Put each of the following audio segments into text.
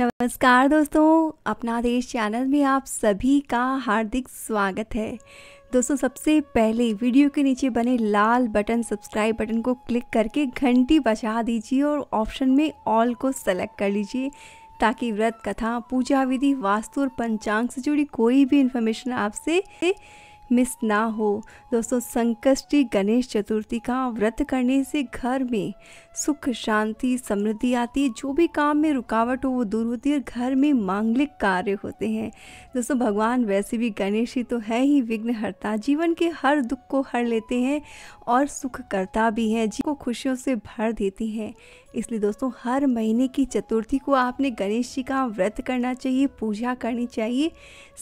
नमस्कार दोस्तों अपना देश चैनल में आप सभी का हार्दिक स्वागत है दोस्तों सबसे पहले वीडियो के नीचे बने लाल बटन सब्सक्राइब बटन को क्लिक करके घंटी बजा दीजिए और ऑप्शन में ऑल को सेलेक्ट कर लीजिए ताकि व्रत कथा पूजा विधि वास्तु और पंचांग से जुड़ी कोई भी इन्फॉर्मेशन आपसे मिस ना हो दोस्तों संकष्टी गणेश चतुर्थी का व्रत करने से घर में सुख शांति समृद्धि आती है जो भी काम में रुकावट हो वो दूर होती है घर में मांगलिक कार्य होते हैं दोस्तों भगवान वैसे भी गणेश ही तो है ही विघ्नहर्ता जीवन के हर दुख को हर लेते हैं और सुखकर्ता भी है जिनको खुशियों से भर देती है इसलिए दोस्तों हर महीने की चतुर्थी को आपने गणेश जी का व्रत करना चाहिए पूजा करनी चाहिए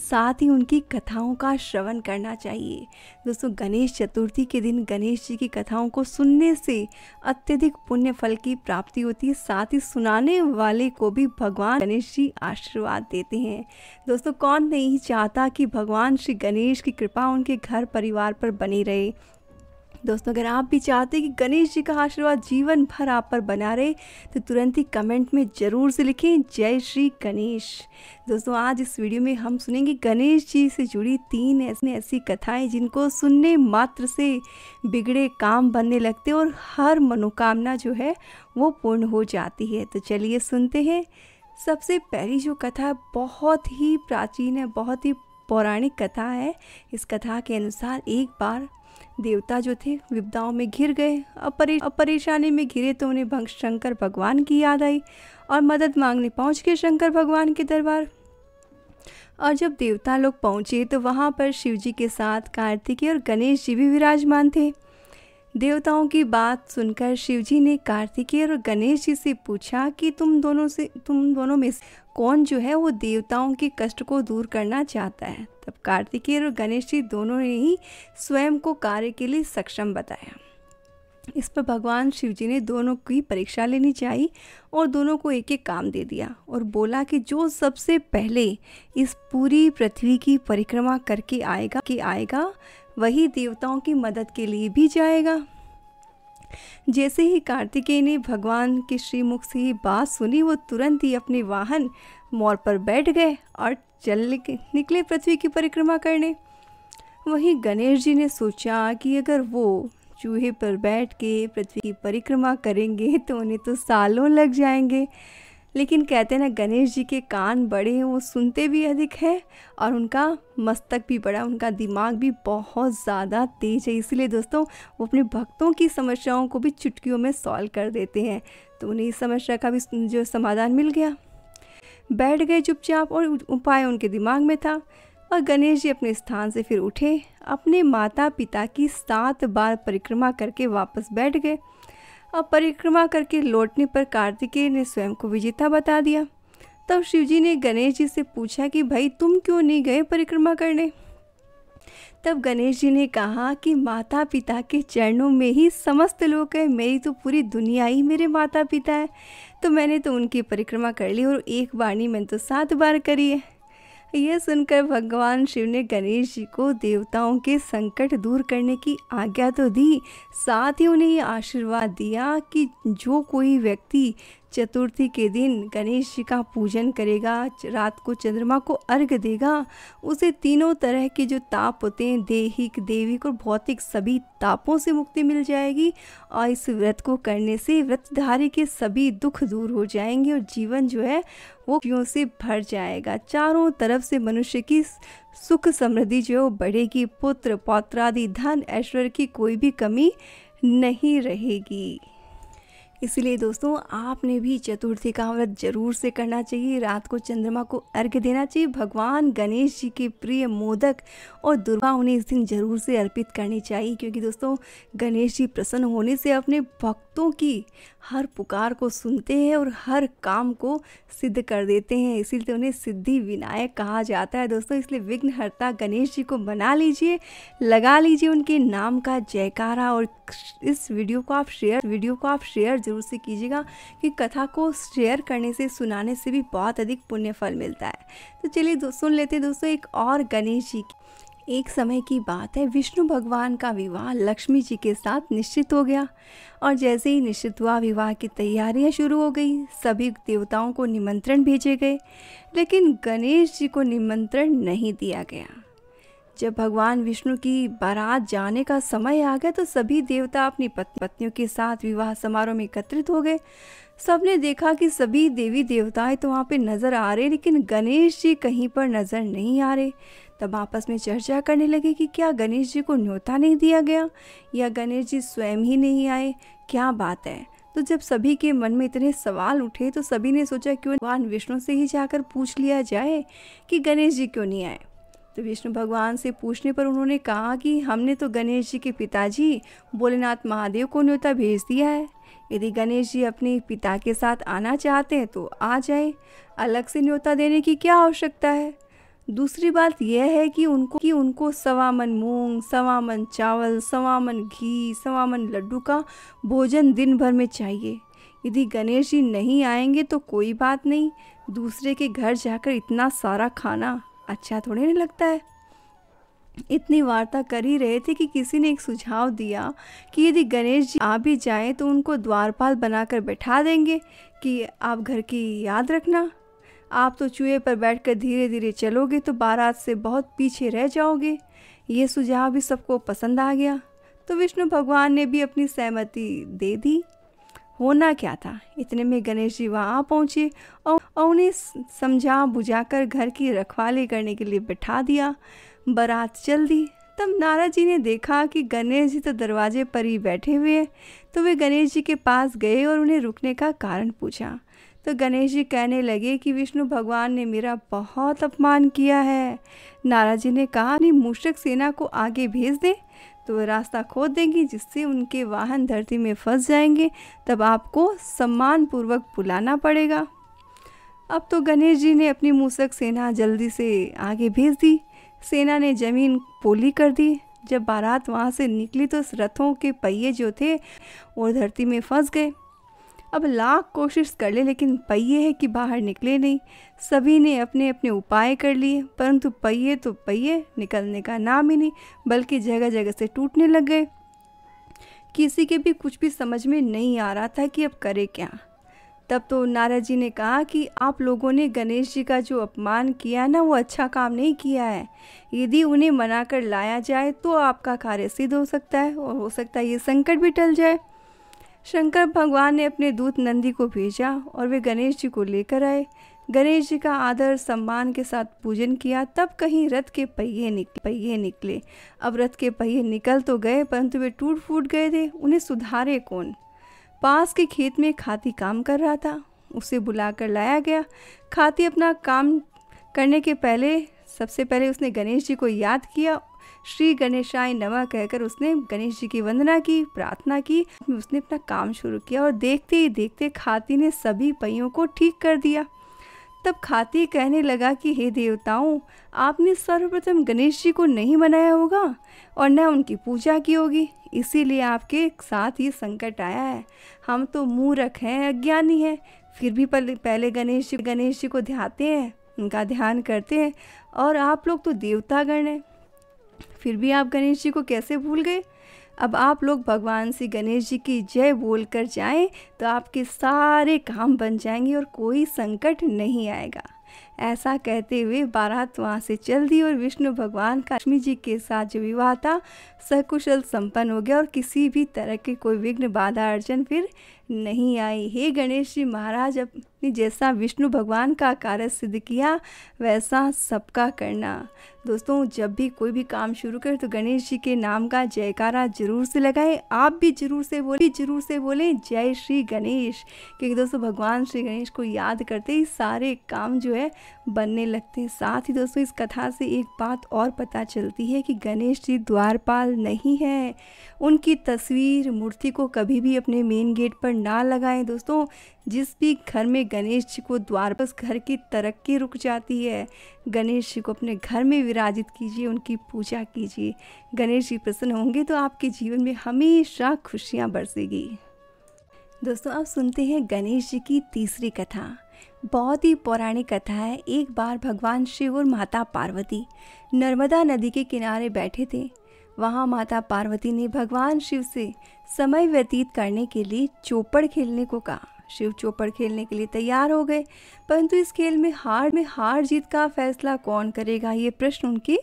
साथ ही उनकी कथाओं का श्रवण करना चाहिए दोस्तों गणेश चतुर्थी के दिन गणेश जी की कथाओं को सुनने से अत्यधिक पुण्य फल की प्राप्ति होती है साथ ही सुनाने वाले को भी भगवान गणेश जी आशीर्वाद देते हैं दोस्तों कौन नहीं चाहता कि भगवान श्री गणेश की कृपा उनके घर परिवार पर बनी रहे दोस्तों अगर आप भी चाहते हैं कि गणेश जी का आशीर्वाद जीवन भर आप पर बना रहे तो तुरंत ही कमेंट में ज़रूर से लिखें जय श्री गणेश दोस्तों आज इस वीडियो में हम सुनेंगे गणेश जी से जुड़ी तीन ऐसी ऐसी कथाएं जिनको सुनने मात्र से बिगड़े काम बनने लगते और हर मनोकामना जो है वो पूर्ण हो जाती है तो चलिए सुनते हैं सबसे पहली जो कथा बहुत ही प्राचीन है बहुत ही पौराणिक कथा है इस कथा के अनुसार एक बार देवता जो थे विपदाओं में घिर गए अब परेशानी में घिरे तो उन्हें भंग शंकर भगवान की याद आई और मदद मांगने पहुंच गए शंकर भगवान के दरबार और जब देवता लोग पहुंचे तो वहां पर शिव जी के साथ कार्तिकी और गणेश जी भी विराजमान थे देवताओं की बात सुनकर शिव जी ने कार्तिकी और गणेश जी से पूछा कि तुम दोनों से तुम दोनों में कौन जो है वो देवताओं के कष्ट को दूर करना चाहता है तब कार्तिकेय और गणेश जी दोनों ने ही स्वयं को कार्य के लिए सक्षम बताया इस पर भगवान शिव जी ने दोनों की परीक्षा लेनी चाहिए और दोनों को एक एक काम दे दिया और बोला कि जो सबसे पहले इस पूरी पृथ्वी की परिक्रमा करके आएगा कि आएगा वही देवताओं की मदद के लिए भी जाएगा जैसे ही कार्तिकेय ने भगवान के श्रीमुख से ही बात सुनी वो तुरंत ही अपने वाहन मोर पर बैठ गए और चल निकले पृथ्वी की परिक्रमा करने वहीं गणेश जी ने सोचा कि अगर वो चूहे पर बैठ के पृथ्वी की परिक्रमा करेंगे तो उन्हें तो सालों लग जाएंगे लेकिन कहते हैं ना गणेश जी के कान बड़े हैं वो सुनते भी अधिक हैं और उनका मस्तक भी बड़ा उनका दिमाग भी बहुत ज़्यादा तेज है इसीलिए दोस्तों वो अपने भक्तों की समस्याओं को भी चुटकियों में सॉल्व कर देते हैं तो उन्हें इस समस्या का भी जो समाधान मिल गया बैठ गए चुपचाप और उपाय उनके दिमाग में था और गणेश जी अपने स्थान से फिर उठे अपने माता पिता की सात बार परिक्रमा करके वापस बैठ गए और परिक्रमा करके लौटने पर कार्तिकेय ने स्वयं को विजेता बता दिया तब शिवजी ने गणेश जी से पूछा कि भाई तुम क्यों नहीं गए परिक्रमा करने तब गणेश जी ने कहा कि माता पिता के चरणों में ही समस्त लोग हैं मेरी तो पूरी दुनिया ही मेरे माता पिता है तो मैंने तो उनकी परिक्रमा कर ली और एक बार नहीं मैंने तो सात बार करी है ये सुनकर भगवान शिव ने गणेश जी को देवताओं के संकट दूर करने की आज्ञा तो दी साथ ही उन्हें ये आशीर्वाद दिया कि जो कोई व्यक्ति चतुर्थी के दिन गणेश जी का पूजन करेगा रात को चंद्रमा को अर्घ देगा उसे तीनों तरह के जो ताप होते हैं देहिक देविक और भौतिक सभी तापों से मुक्ति मिल जाएगी और इस व्रत को करने से व्रतधारी के सभी दुख दूर हो जाएंगे और जीवन जो है वो क्यों से भर जाएगा चारों तरफ से मनुष्य की सुख समृद्धि जो है वो बढ़ेगी पुत्र पौत्रादि धन ऐश्वर्य की कोई भी कमी नहीं रहेगी इसलिए दोस्तों आपने भी चतुर्थी का व्रत जरूर से करना चाहिए रात को चंद्रमा को अर्घ्य देना चाहिए भगवान गणेश जी के प्रिय मोदक और दुर्गा उन्हें इस दिन जरूर से अर्पित करनी चाहिए क्योंकि दोस्तों गणेश जी प्रसन्न होने से अपने भक्तों की हर पुकार को सुनते हैं और हर काम को सिद्ध कर देते हैं इसीलिए तो उन्हें सिद्धि विनायक कहा जाता है दोस्तों इसलिए विघ्नहर्ता गणेश जी को बना लीजिए लगा लीजिए उनके नाम का जयकारा और इस वीडियो को आप शेयर वीडियो को आप शेयर जरूर से कीजिएगा कि कथा को शेयर करने से सुनाने से भी बहुत अधिक पुण्य फल मिलता है तो चलिए सुन लेते हैं दोस्तों एक और गणेश जी की एक समय की बात है विष्णु भगवान का विवाह लक्ष्मी जी के साथ निश्चित हो गया और जैसे ही निश्चित हुआ विवाह की तैयारियां शुरू हो गई सभी देवताओं को निमंत्रण भेजे गए लेकिन गणेश जी को निमंत्रण नहीं दिया गया जब भगवान विष्णु की बारात जाने का समय आ गया तो सभी देवता अपनी पत्नियों के साथ विवाह समारोह में एकत्रित हो गए सबने देखा कि सभी देवी देवताएं तो वहाँ पे नज़र आ रहे लेकिन गणेश जी कहीं पर नज़र नहीं आ रहे तब आपस में चर्चा करने लगे कि क्या गणेश जी को न्योता नहीं दिया गया या गणेश जी स्वयं ही नहीं आए क्या बात है तो जब सभी के मन में इतने सवाल उठे तो सभी ने सोचा क्यों भगवान विष्णु से ही जाकर पूछ लिया जाए कि गणेश जी क्यों नहीं आए तो विष्णु भगवान से पूछने पर उन्होंने कहा कि हमने तो गणेश जी के पिताजी भोलेनाथ महादेव को न्योता भेज दिया है यदि गणेश जी अपने पिता के साथ आना चाहते हैं तो आ जाए अलग से न्योता देने की क्या आवश्यकता है दूसरी बात यह है कि उनको कि उनको सवा मन मूंग सवा मन चावल सवा मन घी सवा मन लड्डू का भोजन दिन भर में चाहिए यदि गणेश जी नहीं आएंगे तो कोई बात नहीं दूसरे के घर जाकर इतना सारा खाना अच्छा थोड़े नहीं लगता है इतनी वार्ता कर ही रहे थे कि किसी ने एक सुझाव दिया कि यदि गणेश जी आ भी जाएं तो उनको द्वारपाल बनाकर बैठा देंगे कि आप घर की याद रखना आप तो चूहे पर बैठकर धीरे धीरे चलोगे तो बारात से बहुत पीछे रह जाओगे ये सुझाव भी सबको पसंद आ गया तो विष्णु भगवान ने भी अपनी सहमति दे दी होना क्या था इतने में गणेश जी वहाँ पहुँचे और उन्हें समझा बुझाकर घर की रखवाली करने के लिए बिठा दिया बारात चल दी तब नारा जी ने देखा कि गणेश जी तो दरवाजे पर ही बैठे हुए हैं तो वे गणेश जी के पास गए और उन्हें रुकने का कारण पूछा तो गणेश जी कहने लगे कि विष्णु भगवान ने मेरा बहुत अपमान किया है नाराज जी ने कहा अपनी मूषक सेना को आगे भेज दें तो वह रास्ता खोद देंगी जिससे उनके वाहन धरती में फंस जाएंगे तब आपको सम्मानपूर्वक बुलाना पड़ेगा अब तो गणेश जी ने अपनी मूषक सेना जल्दी से आगे भेज दी सेना ने ज़मीन पोली कर दी जब बारात वहाँ से निकली तो रथों के पहिए जो थे वो धरती में फंस गए अब लाख कोशिश कर ले लेकिन पहिए है कि बाहर निकले नहीं सभी ने अपने अपने उपाय कर लिए परंतु पहिए तो पहिए निकलने का नाम ही नहीं बल्कि जगह जगह से टूटने लग गए किसी के भी कुछ भी समझ में नहीं आ रहा था कि अब करे क्या तब तो नारद जी ने कहा कि आप लोगों ने गणेश जी का जो अपमान किया ना वो अच्छा काम नहीं किया है यदि उन्हें मना कर लाया जाए तो आपका कार्य सिद्ध हो सकता है और हो सकता है ये संकट भी टल जाए शंकर भगवान ने अपने दूत नंदी को भेजा और वे गणेश जी को लेकर आए गणेश जी का आदर सम्मान के साथ पूजन किया तब कहीं रथ के पहिए निकले पहिए निकले अब रथ के पहिए निकल तो गए परंतु वे टूट फूट गए थे उन्हें सुधारे कौन पास के खेत में खाती काम कर रहा था उसे बुलाकर लाया गया खाती अपना काम करने के पहले सबसे पहले उसने गणेश जी को याद किया श्री गणेशाय नमः कहकर उसने गणेश जी की वंदना की प्रार्थना की उसने अपना काम शुरू किया और देखते ही देखते खाती ने सभी पहियों को ठीक कर दिया तब खाती कहने लगा कि हे देवताओं आपने सर्वप्रथम गणेश जी को नहीं बनाया होगा और न उनकी पूजा की होगी इसीलिए आपके साथ ये संकट आया है हम तो मूर्ख हैं अज्ञानी हैं फिर भी पहले गणेश जी गणेश जी को ध्याते हैं उनका ध्यान करते हैं और आप लोग तो देवतागण हैं फिर भी आप गणेश जी को कैसे भूल गए अब आप लोग भगवान श्री गणेश जी की जय बोल कर जाएं तो आपके सारे काम बन जाएंगे और कोई संकट नहीं आएगा ऐसा कहते हुए बारात वहाँ से चल दी और विष्णु भगवान का लक्ष्मी जी के साथ जो विवाह था सकुशल संपन्न हो गया और किसी भी तरह के कोई विघ्न बाधा अर्जन फिर नहीं आई हे गणेश जी महाराज अपने जैसा विष्णु भगवान का कार्य सिद्ध किया वैसा सबका करना दोस्तों जब भी कोई भी काम शुरू करें तो गणेश जी के नाम का जयकारा जरूर से लगाएं आप भी जरूर से बोले जरूर से बोलें जय श्री गणेश क्योंकि दोस्तों भगवान श्री गणेश को याद करते ही सारे काम जो है बनने लगते हैं साथ ही दोस्तों इस कथा से एक बात और पता चलती है कि गणेश जी द्वारपाल नहीं है उनकी तस्वीर मूर्ति को कभी भी अपने मेन गेट पर ना लगाएं दोस्तों जिस भी घर में गणेश जी को द्वार पर घर की तरक्की रुक जाती है गणेश जी को अपने घर में विराजित कीजिए उनकी पूजा कीजिए गणेश जी प्रसन्न होंगे तो आपके जीवन में हमेशा खुशियाँ बरसेगी दोस्तों अब सुनते हैं गणेश जी की तीसरी कथा बहुत ही पौराणिक कथा है एक बार भगवान शिव और माता पार्वती नर्मदा नदी के किनारे बैठे थे वहाँ माता पार्वती ने भगवान शिव से समय व्यतीत करने के लिए चोपड़ खेलने को कहा शिव चोपड़ खेलने के लिए तैयार हो गए परंतु इस खेल में हार में हार जीत का फैसला कौन करेगा ये प्रश्न उनके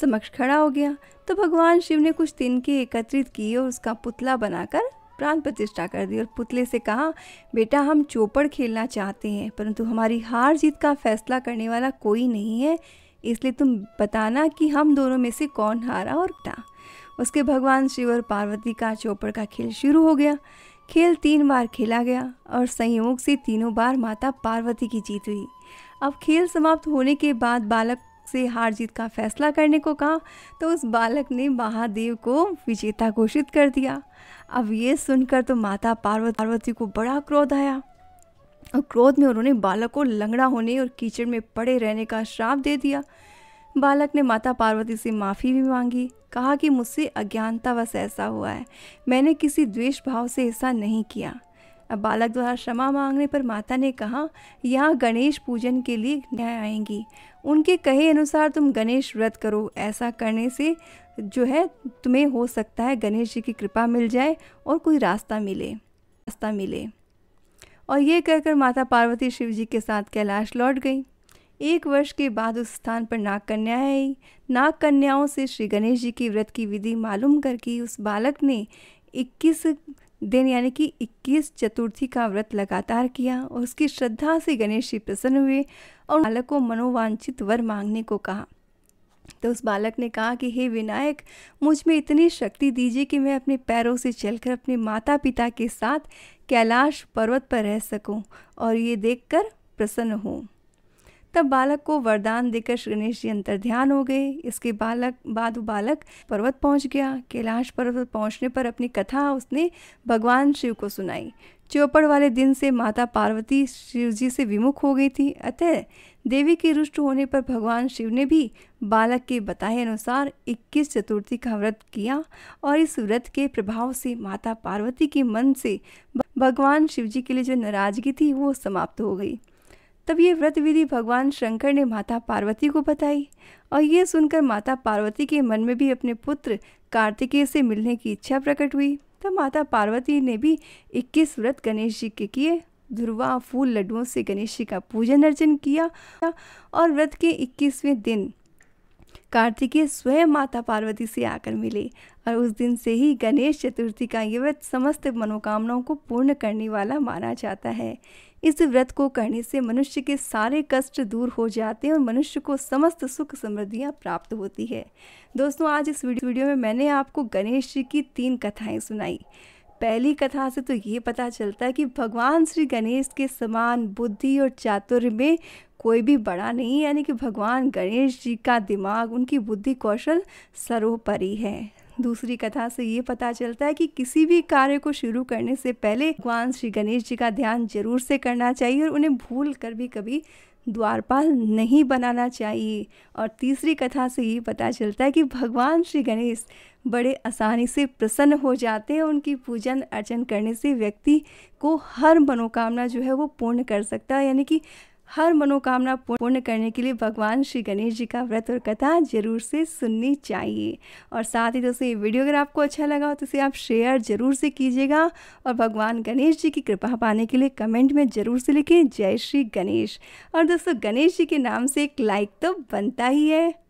समक्ष खड़ा हो गया तो भगवान शिव ने कुछ तिनके एकत्रित किए और उसका पुतला बनाकर प्राण प्रतिष्ठा कर दी और पुतले से कहा बेटा हम चौपड़ खेलना चाहते हैं परंतु हमारी हार जीत का फैसला करने वाला कोई नहीं है इसलिए तुम बताना कि हम दोनों में से कौन हारा और क्या उसके भगवान शिव और पार्वती का चौपड़ का खेल शुरू हो गया खेल तीन बार खेला गया और संयोग से तीनों बार माता पार्वती की जीत हुई अब खेल समाप्त होने के बाद बालक से हार जीत का फैसला करने को कहा तो उस बालक ने महादेव को विजेता घोषित कर दिया अब ये सुनकर तो माता पार्वती को बड़ा क्रोध आया और क्रोध में उन्होंने बालक को लंगड़ा होने और कीचड़ में पड़े रहने का श्राप दे दिया बालक ने माता पार्वती से माफ़ी भी मांगी कहा कि मुझसे अज्ञानतावश ऐसा हुआ है मैंने किसी द्वेष भाव से ऐसा नहीं किया अब बालक द्वारा क्षमा मांगने पर माता ने कहा यहाँ गणेश पूजन के लिए न्याय आएंगी उनके कहे अनुसार तुम गणेश व्रत करो ऐसा करने से जो है तुम्हें हो सकता है गणेश जी की कृपा मिल जाए और कोई रास्ता मिले रास्ता मिले और ये कहकर माता पार्वती शिव जी के साथ कैलाश लौट गई एक वर्ष के बाद उस स्थान पर नाग कन्या आई नाग कन्याओं से श्री गणेश जी की व्रत की विधि मालूम करके उस बालक ने 21 दिन यानी कि 21 चतुर्थी का व्रत लगातार किया और उसकी श्रद्धा से गणेश जी प्रसन्न हुए और बालक को मनोवांछित वर मांगने को कहा तो उस बालक ने कहा कि हे विनायक मुझ में इतनी शक्ति दीजिए कि मैं अपने पैरों से चलकर अपने माता पिता के साथ कैलाश पर्वत पर रह सकूं और ये देखकर प्रसन्न हूँ तब बालक को वरदान देकर श्री गणेश जी अंतर्ध्यान हो गए इसके बालक बाद बालक पर्वत पहुंच गया कैलाश पर्वत पहुंचने पर अपनी कथा उसने भगवान शिव को सुनाई चौपड़ वाले दिन से माता पार्वती शिव जी से विमुख हो गई थी अतः देवी के रुष्ट होने पर भगवान शिव ने भी बालक के बताए अनुसार 21 चतुर्थी का व्रत किया और इस व्रत के प्रभाव से माता पार्वती के मन से भगवान शिव जी के लिए जो नाराजगी थी वो समाप्त हो गई तब ये व्रत विधि भगवान शंकर ने माता पार्वती को बताई और ये सुनकर माता पार्वती के मन में भी अपने पुत्र कार्तिकेय से मिलने की इच्छा प्रकट हुई तब माता पार्वती ने भी 21 व्रत गणेश जी के किए ध्रुवा फूल लड्डुओं से गणेश जी का पूजन अर्चन किया और व्रत के 21वें दिन कार्तिकेय स्वयं माता पार्वती से आकर मिले और उस दिन से ही गणेश चतुर्थी का ये व्रत समस्त मनोकामनाओं को पूर्ण करने वाला माना जाता है इस व्रत को करने से मनुष्य के सारे कष्ट दूर हो जाते हैं और मनुष्य को समस्त सुख समृद्धियाँ प्राप्त होती है दोस्तों आज इस वीडियो में मैंने आपको गणेश जी की तीन कथाएं सुनाई पहली कथा से तो ये पता चलता है कि भगवान श्री गणेश के समान बुद्धि और चातुर्य में कोई भी बड़ा नहीं यानी कि भगवान गणेश जी का दिमाग उनकी बुद्धि कौशल सर्वोपरि है दूसरी कथा से ये पता चलता है कि किसी भी कार्य को शुरू करने से पहले भगवान श्री गणेश जी का ध्यान जरूर से करना चाहिए और उन्हें भूल कर भी कभी द्वारपाल नहीं बनाना चाहिए और तीसरी कथा से ये पता चलता है कि भगवान श्री गणेश बड़े आसानी से प्रसन्न हो जाते हैं उनकी पूजन अर्चन करने से व्यक्ति को हर मनोकामना जो है वो पूर्ण कर सकता है यानी कि हर मनोकामना पूर्ण करने के लिए भगवान श्री गणेश जी का व्रत और कथा जरूर से सुननी चाहिए और साथ ही दोस्तों ये वीडियो अगर आपको अच्छा लगा हो तो इसे आप शेयर जरूर से कीजिएगा और भगवान गणेश जी की कृपा पाने के लिए कमेंट में ज़रूर से लिखें जय श्री गणेश और दोस्तों गणेश जी के नाम से एक लाइक तो बनता ही है